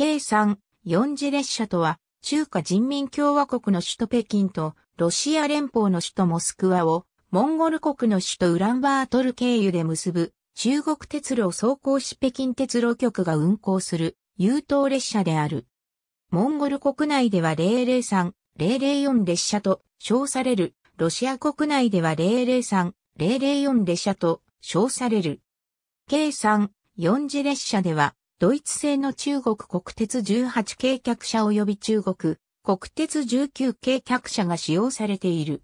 計3、4次列車とは、中華人民共和国の首都北京と、ロシア連邦の首都モスクワを、モンゴル国の首都ウランバートル経由で結ぶ、中国鉄路走行し北京鉄路局が運行する、優等列車である。モンゴル国内では003、004列車と称される、ロシア国内では003、004列車と称される。計3、4次列車では、ドイツ製の中国国鉄18系客車及び中国国鉄19系客車が使用されている。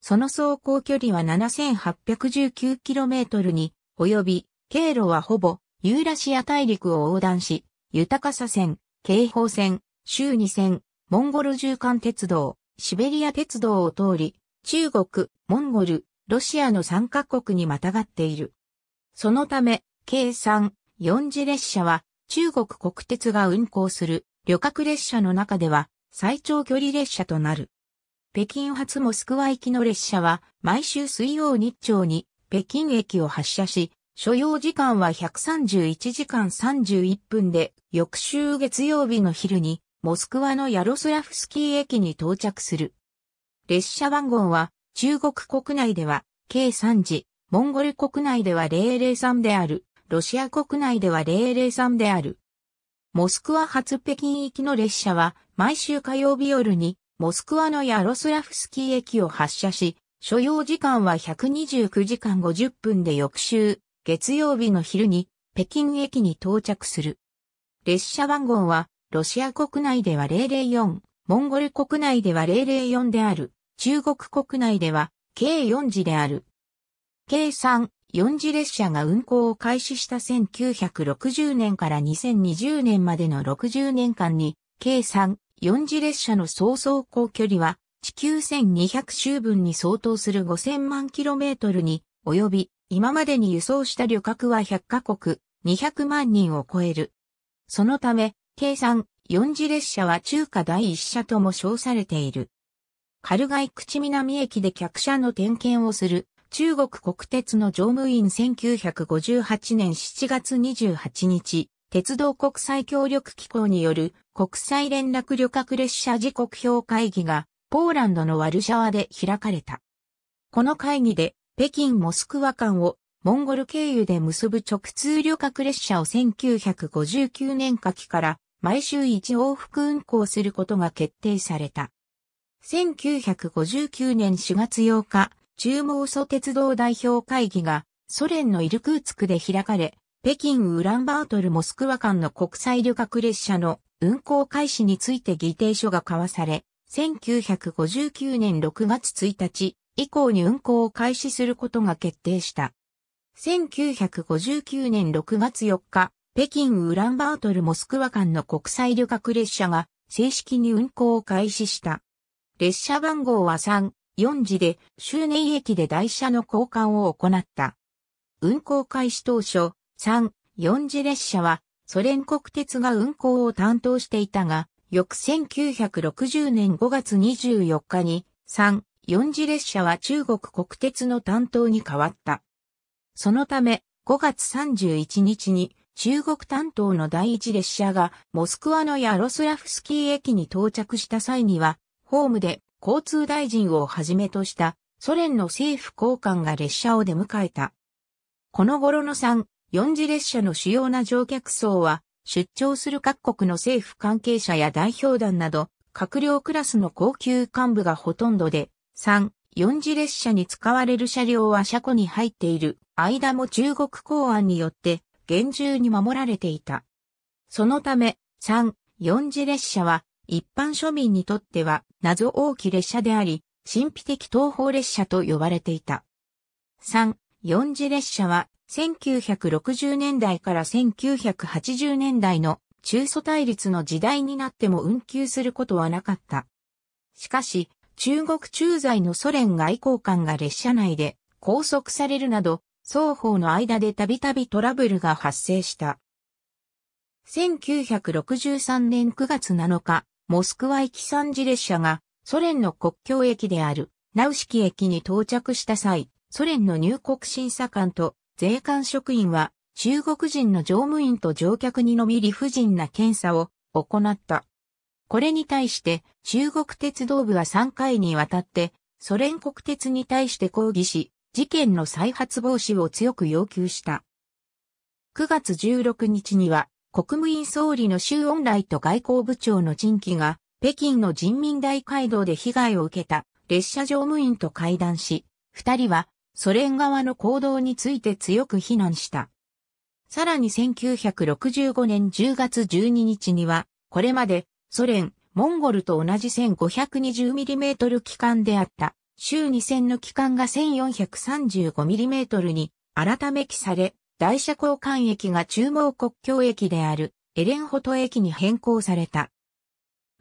その走行距離は 7819km に及び、経路はほぼユーラシア大陸を横断し、豊かさ線、警報線、周2線、モンゴル縦貫鉄道、シベリア鉄道を通り、中国、モンゴル、ロシアの3カ国にまたがっている。そのため、計算、4次列車は中国国鉄が運行する旅客列車の中では最長距離列車となる。北京発モスクワ行きの列車は毎週水曜日朝に北京駅を発車し、所要時間は131時間31分で、翌週月曜日の昼に、モスクワのヤロスラフスキー駅に到着する。列車番号は、中国国内では、計3時、モンゴル国内では003である。ロシア国内では003である。モスクワ発北京行きの列車は毎週火曜日夜にモスクワのヤロスラフスキー駅を発車し、所要時間は129時間50分で翌週、月曜日の昼に北京駅に到着する。列車番号はロシア国内では004、モンゴル国内では004である、中国国内では計4時である。計3、4次列車が運行を開始した1960年から2020年までの60年間に、計3、4次列車の総走行距離は、地球1200周分に相当する5000万キロメートルに及び、今までに輸送した旅客は100カ国、200万人を超える。そのため、計算、4次列車は中華第一車とも称されている。軽ル口南駅で客車の点検をする中国国鉄の乗務員1958年7月28日、鉄道国際協力機構による国際連絡旅客列車時刻表会議がポーランドのワルシャワで開かれた。この会議で北京モスクワ間をモンゴル経由で結ぶ直通旅客列車を1959年夏季から毎週1往復運行することが決定された。1959年4月8日、中毛蘇鉄道代表会議がソ連のイルクーツクで開かれ、北京ウランバートルモスクワ間の国際旅客列車の運行開始について議定書が交わされ、1959年6月1日以降に運行を開始することが決定した。1959年6月4日、北京ウランバートルモスクワ間の国際旅客列車が正式に運行を開始した。列車番号は3、4次で、周年駅で台車の交換を行った。運行開始当初、3、4次列車は、ソ連国鉄が運行を担当していたが、翌1960年5月24日に、3、4次列車は中国国鉄の担当に変わった。そのため、5月31日に、中国担当の第一列車がモスクワのヤロスラフスキー駅に到着した際には、ホームで交通大臣をはじめとしたソ連の政府高官が列車を出迎えた。この頃の3、4次列車の主要な乗客層は、出張する各国の政府関係者や代表団など、閣僚クラスの高級幹部がほとんどで、3、4次列車に使われる車両は車庫に入っている間も中国公安によって厳重に守られていた。そのため、3、4次列車は一般庶民にとっては謎多き列車であり、神秘的東方列車と呼ばれていた。3、4次列車は1960年代から1980年代の中祖対立の時代になっても運休することはなかった。しかし、中国駐在のソ連外交官が列車内で拘束されるなど、双方の間でたびたびトラブルが発生した。1963年9月7日、モスクワ行き3次列車がソ連の国境駅であるナウシキ駅に到着した際、ソ連の入国審査官と税関職員は中国人の乗務員と乗客にのみ理不尽な検査を行った。これに対して中国鉄道部は3回にわたってソ連国鉄に対して抗議し、事件の再発防止を強く要求した。9月16日には国務院総理の周恩来と外交部長の陳毅が、北京の人民大会堂で被害を受けた列車乗務員と会談し、二人はソ連側の行動について強く非難した。さらに1965年10月12日には、これまでソ連、モンゴルと同じ 1520mm 機関であった週2 0の機関が 1435mm に改め記され、大車交換駅が中央国境駅であるエレンホト駅に変更された。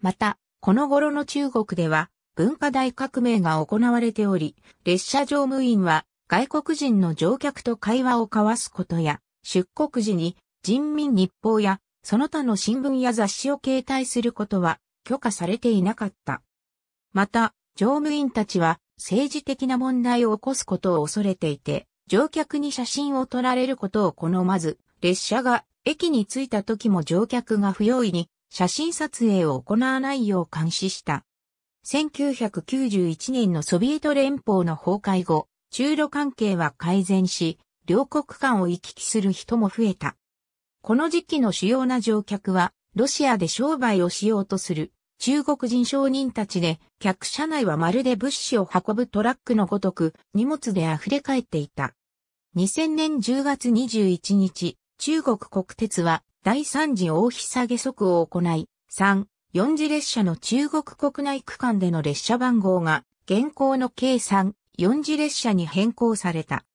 また、この頃の中国では文化大革命が行われており、列車乗務員は外国人の乗客と会話を交わすことや、出国時に人民日報やその他の新聞や雑誌を携帯することは許可されていなかった。また、乗務員たちは政治的な問題を起こすことを恐れていて、乗客に写真を撮られることを好まず、列車が駅に着いた時も乗客が不用意に写真撮影を行わないよう監視した。1991年のソビエト連邦の崩壊後、中路関係は改善し、両国間を行き来する人も増えた。この時期の主要な乗客は、ロシアで商売をしようとする中国人商人たちで、客車内はまるで物資を運ぶトラックのごとく、荷物で溢れ返っていた。2000年10月21日、中国国鉄は、第3次大日下げ速を行い、3、4次列車の中国国内区間での列車番号が、現行の計3、4次列車に変更された。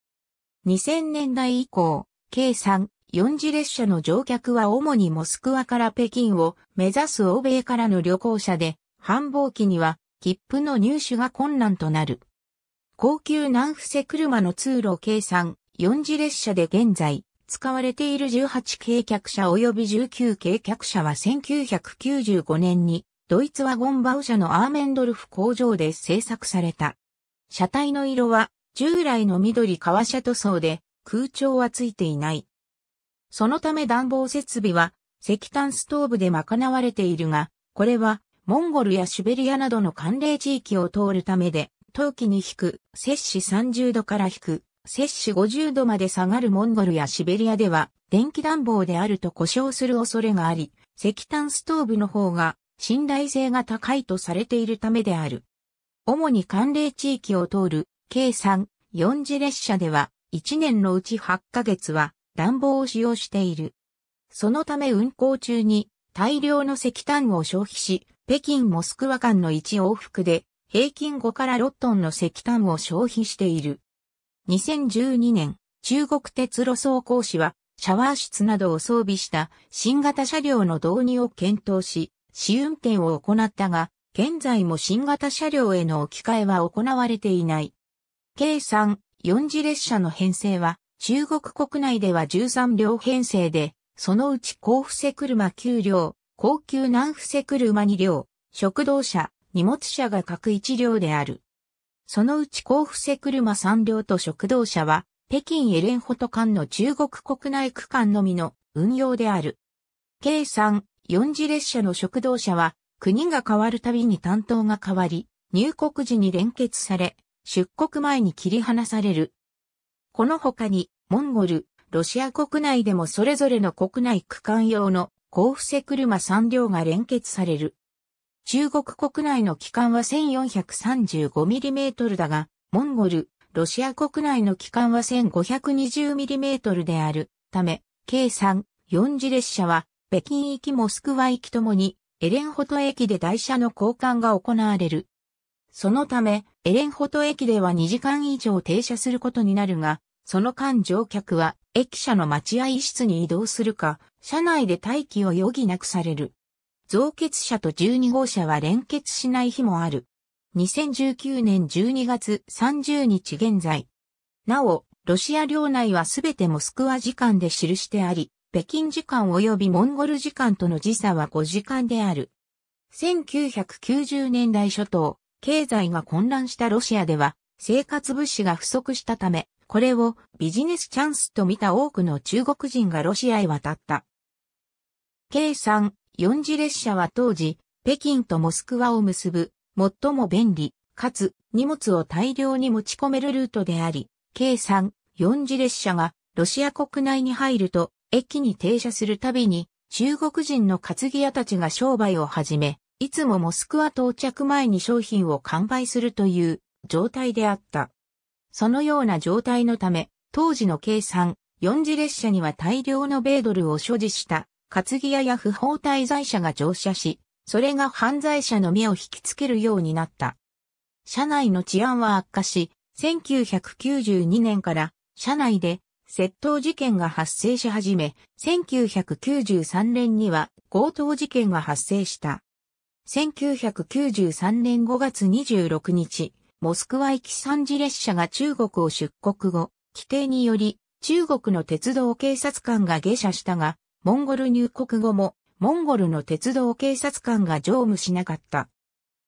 2000年代以降、計3、4次列車の乗客は主にモスクワから北京を目指す欧米からの旅行者で、繁忙期には切符の入手が困難となる。高級南布施車の通路計算4次列車で現在使われている18軽客車及び19軽客車は1995年にドイツワゴンバウ社のアーメンドルフ工場で製作された。車体の色は従来の緑革車塗装で空調はついていない。そのため暖房設備は石炭ストーブで賄われているが、これはモンゴルやシベリアなどの寒冷地域を通るためで、冬季に引く摂氏30度から引く摂氏50度まで下がるモンゴルやシベリアでは電気暖房であると故障する恐れがあり、石炭ストーブの方が信頼性が高いとされているためである。主に寒冷地域を通る計3、4次列車では1年のうち8ヶ月は暖房を使用している。そのため運行中に大量の石炭を消費し、北京モスクワ間の1往復で平均5から6トンの石炭を消費している。2012年、中国鉄路走行士はシャワー室などを装備した新型車両の導入を検討し、試運転を行ったが、現在も新型車両への置き換えは行われていない。計3、4次列車の編成は中国国内では13両編成で、そのうち高伏せ車9両、高級南伏せ車2両、食堂車、荷物車が各1両である。そのうち高伏せ車3両と食堂車は、北京エレンホト間の中国国内区間のみの運用である。計3、4次列車の食堂車は、国が変わるたびに担当が変わり、入国時に連結され、出国前に切り離される。この他に、モンゴル、ロシア国内でもそれぞれの国内区間用の交付車3両が連結される。中国国内の期間は 1435mm だが、モンゴル、ロシア国内の期間は 1520mm であるため、計3、4次列車は、北京行きモスクワ行きともに、エレンホト駅で台車の交換が行われる。そのため、エレンホト駅では2時間以上停車することになるが、その間乗客は駅舎の待合室に移動するか、車内で待機を余儀なくされる。増結車と12号車は連結しない日もある。2019年12月30日現在。なお、ロシア領内はすべてモスクワ時間で記してあり、北京時間及びモンゴル時間との時差は5時間である。1990年代初頭、経済が混乱したロシアでは、生活物資が不足したため、これをビジネスチャンスと見た多くの中国人がロシアへ渡った。計3、4次列車は当時、北京とモスクワを結ぶ、最も便利、かつ、荷物を大量に持ち込めるルートであり、計3、4次列車が、ロシア国内に入ると、駅に停車するたびに、中国人の担ぎ屋たちが商売を始め、いつもモスクワ到着前に商品を完売するという状態であった。そのような状態のため、当時の計算、四次列車には大量の米ドルを所持した、担ぎ屋や不法滞在者が乗車し、それが犯罪者の目を引きつけるようになった。車内の治安は悪化し、1992年から車内で窃盗事件が発生し始め、1993年には強盗事件が発生した。1993年5月26日、モスクワ行き3次列車が中国を出国後、規定により、中国の鉄道警察官が下車したが、モンゴル入国後も、モンゴルの鉄道警察官が乗務しなかった。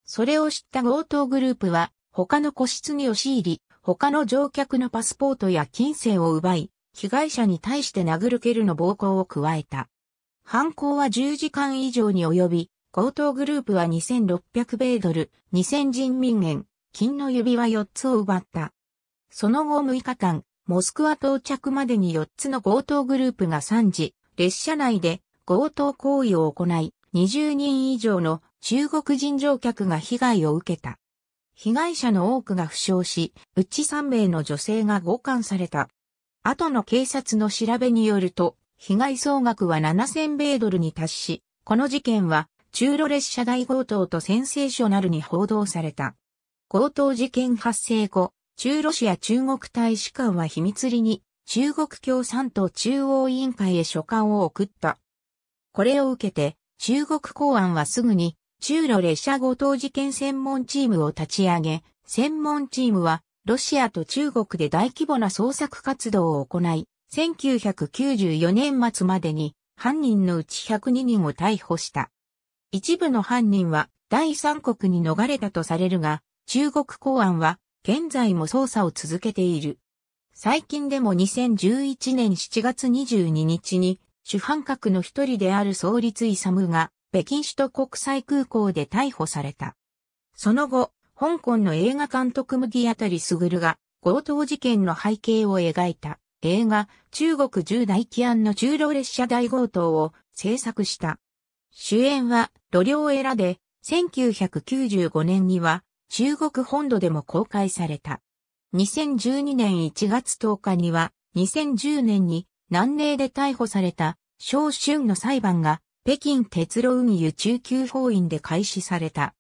それを知った強盗グループは、他の個室に押し入り、他の乗客のパスポートや金銭を奪い、被害者に対して殴る蹴るの暴行を加えた。犯行は10時間以上に及び、強盗グループは2600米ドル、2000人民元、金の指輪4つを奪った。その後6日間、モスクワ到着までに4つの強盗グループが3時、列車内で強盗行為を行い、20人以上の中国人乗客が被害を受けた。被害者の多くが負傷し、うち3名の女性が強姦された。後の警察の調べによると、被害総額は7000米ドルに達し、この事件は中路列車大強盗とセンセーショナルに報道された。強盗事件発生後、中ロシア中国大使館は秘密裏に中国共産党中央委員会へ書簡を送った。これを受けて、中国公安はすぐに中ロ列車強盗事件専門チームを立ち上げ、専門チームはロシアと中国で大規模な捜索活動を行い、1994年末までに犯人のうち102人を逮捕した。一部の犯人は第三国に逃れたとされるが、中国公安は現在も捜査を続けている。最近でも2011年7月22日に主犯格の一人である創立サムが北京首都国際空港で逮捕された。その後、香港の映画監督麦あたりすぐるが強盗事件の背景を描いた映画中国十大起案の中路列車大強盗を制作した。主演は、路両エラで、1995年には、中国本土でも公開された。2012年1月10日には、2010年に南寧で逮捕された、小春の裁判が、北京鉄路運輸中級法院で開始された。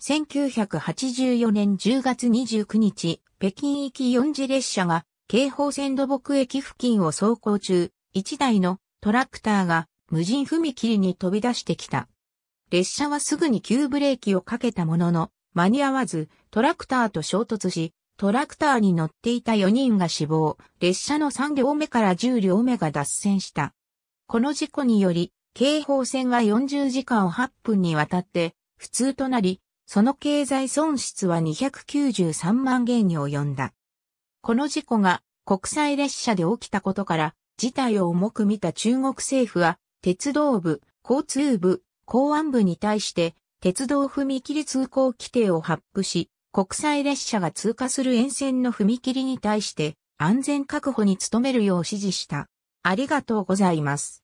1984年10月29日、北京行き4次列車が、京宝線土木駅付近を走行中、1台のトラクターが無人踏切に飛び出してきた。列車はすぐに急ブレーキをかけたものの、間に合わず、トラクターと衝突し、トラクターに乗っていた4人が死亡、列車の3両目から10両目が脱線した。この事故により、警報線は40時間8分にわたって普通となり、その経済損失は293万元に及んだ。この事故が国際列車で起きたことから、事態を重く見た中国政府は、鉄道部、交通部、公安部に対して、鉄道踏切通行規定を発布し、国際列車が通過する沿線の踏切に対して安全確保に努めるよう指示した。ありがとうございます。